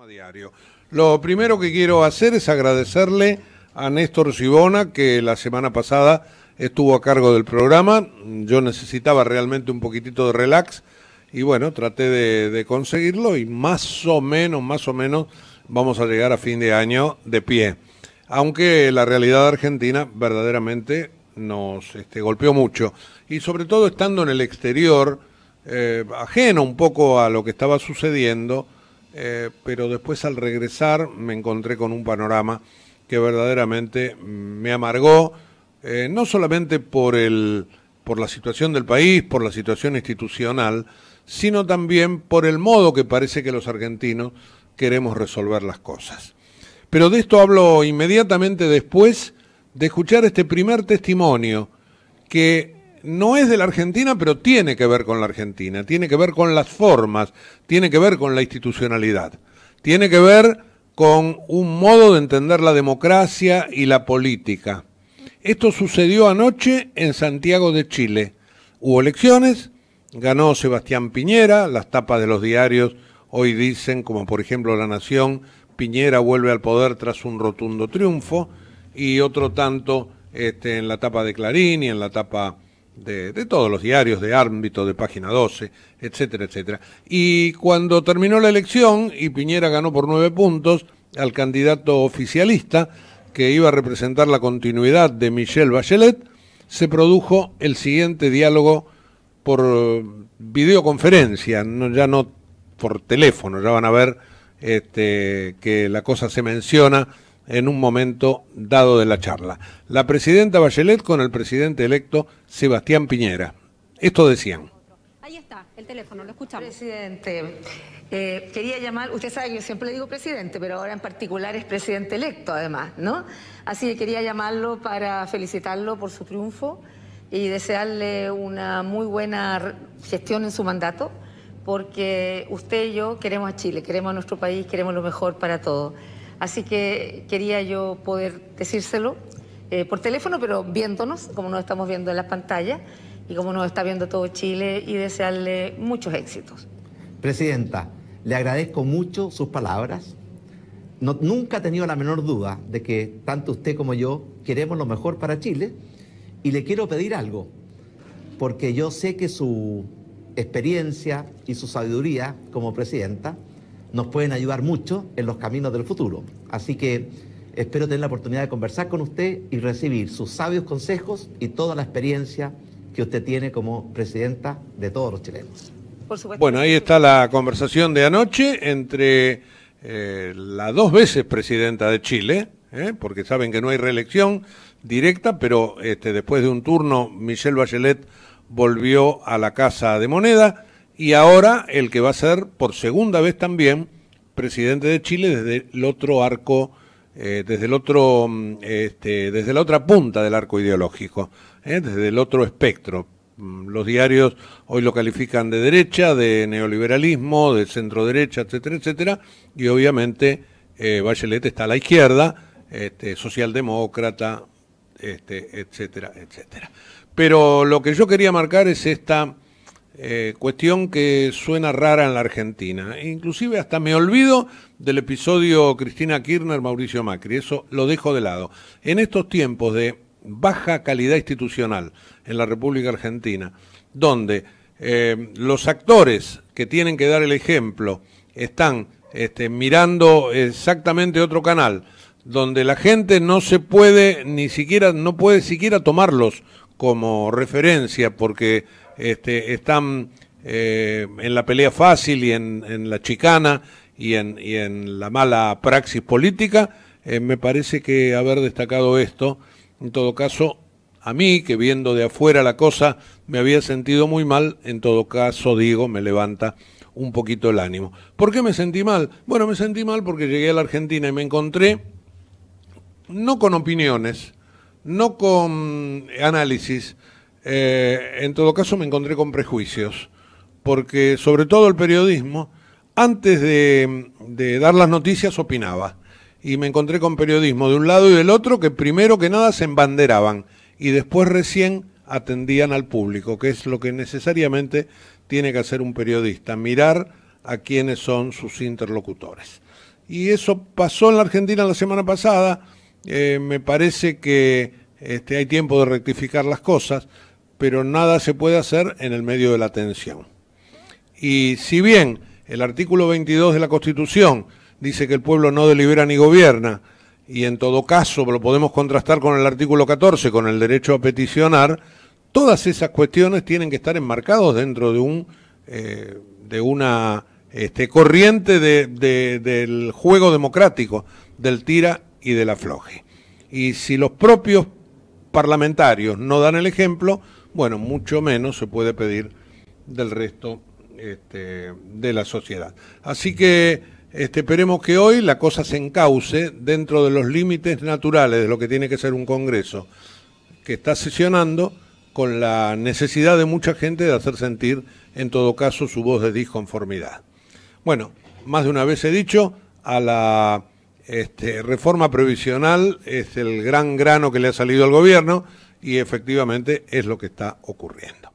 A diario. Lo primero que quiero hacer es agradecerle a Néstor Sibona, que la semana pasada estuvo a cargo del programa. Yo necesitaba realmente un poquitito de relax y bueno, traté de, conseguirlo y más o menos, más o menos vamos a llegar a fin de año de pie. Aunque la realidad argentina verdaderamente nos este, golpeó mucho. Y sobre todo estando en el exterior, eh, ajeno un poco a lo que estaba sucediendo, eh, pero después al regresar me encontré con un panorama que verdaderamente me amargó, eh, no solamente por, el, por la situación del país, por la situación institucional, sino también por el modo que parece que los argentinos queremos resolver las cosas. Pero de esto hablo inmediatamente después de escuchar este primer testimonio que no es de la Argentina, pero tiene que ver con la Argentina, tiene que ver con las formas, tiene que ver con la institucionalidad, tiene que ver con un modo de entender la democracia y la política. Esto sucedió anoche en Santiago de Chile. Hubo elecciones, ganó Sebastián Piñera, las tapas de los diarios hoy dicen, como por ejemplo La Nación, Piñera vuelve al poder tras un rotundo triunfo, y otro tanto este, en la tapa de Clarín y en la tapa de, todos los diarios, de ámbito, de página 12, etcétera, etcétera. Y cuando terminó la elección y Piñera ganó por nueve puntos al candidato oficialista que iba a representar la continuidad de Michelle Bachelet, se produjo el siguiente diálogo por eh, videoconferencia, no, ya no por teléfono, ya van a ver este, que la cosa se menciona en un momento dado de la charla. La presidenta Bachelet con el presidente electo Sebastián Piñera. Esto decían. Ahí está, el teléfono, lo escuchamos. Presidente, eh, quería llamar, usted sabe que yo siempre le digo presidente, pero ahora en particular es presidente electo además, ¿no? Así que quería llamarlo para felicitarlo por su triunfo y desearle una muy buena gestión en su mandato, porque usted y yo queremos a Chile, queremos a nuestro país, queremos lo mejor para todos. Así que quería yo poder decírselo eh, por teléfono, pero viéndonos, como nos estamos viendo en las pantallas y como nos está viendo todo Chile, y desearle muchos éxitos. Presidenta, le agradezco mucho sus palabras. nunca he tenido la menor duda de que tanto usted como yo queremos lo mejor para Chile y le quiero pedir algo, porque yo sé que su experiencia y su sabiduría como presidenta nos pueden ayudar mucho en los caminos del futuro. Así que espero tener la oportunidad de conversar con usted y recibir sus sabios consejos y toda la experiencia que usted tiene como presidenta de todos los chilenos. Por supuesto. Bueno, ahí está la conversación de anoche entre eh, la dos veces presidenta de Chile, eh, porque saben que no hay reelección directa, pero este, después de un turno Michelle Bachelet volvió a la Casa de Moneda y ahora el que va a ser por segunda vez también presidente de Chile desde el otro arco, eh, desde el otro, mm, este, desde la otra punta del arco ideológico, eh, desde el otro espectro. Mm, los diarios hoy lo califican de derecha, de neoliberalismo, de centro derecha, etcétera, etcétera, y obviamente eh, Bachelet está a la izquierda, este, socialdemócrata, este, etcétera, etcétera. Pero lo que yo quería marcar es esta eh, cuestión que suena rara en la Argentina. E inclusive hasta me olvido del episodio Cristina Kirchner, Mauricio Macri. Eso lo dejo de lado. En estos tiempos de baja calidad institucional en la República Argentina, donde eh, los actores que tienen que dar el ejemplo están este, mirando exactamente otro canal, donde la gente no se puede ni siquiera, no puede siquiera tomarlos como referencia porque este, están eh, en la pelea fácil y en, la chicana y en, la mala praxis política, eh, me parece que haber destacado esto, en todo caso, a mí, que viendo de afuera la cosa, me había sentido muy mal, en todo caso, digo, me levanta un poquito el ánimo. ¿Por qué me sentí mal? Bueno, me sentí mal porque llegué a la Argentina y me encontré no con opiniones, no con análisis, eh, en todo caso me encontré con prejuicios, porque sobre todo el periodismo, antes de, dar las noticias opinaba, y me encontré con periodismo de un lado y del otro que primero que nada se embanderaban y después recién atendían al público, que es lo que necesariamente tiene que hacer un periodista, mirar a quiénes son sus interlocutores. Y eso pasó en la Argentina la semana pasada, eh, me parece que este, hay tiempo de rectificar las cosas, pero nada se puede hacer en el medio de la tensión. Y si bien el artículo 22 de la Constitución dice que el pueblo no delibera ni gobierna, y en todo caso lo podemos contrastar con el artículo 14, con el derecho a peticionar, todas esas cuestiones tienen que estar enmarcados dentro de un eh, de una este, corriente del juego democrático, del tira y del afloje. Y si los propios parlamentarios no dan el ejemplo, bueno, mucho menos se puede pedir del resto este, de la sociedad. Así que este, esperemos que hoy la cosa se encauce dentro de los límites naturales de lo que tiene que ser un Congreso, que está sesionando con la necesidad de mucha gente de hacer sentir, en todo caso, su voz de disconformidad. Bueno, más de una vez he dicho, a la este, reforma previsional es el gran grano que le ha salido al gobierno y efectivamente es lo que está ocurriendo.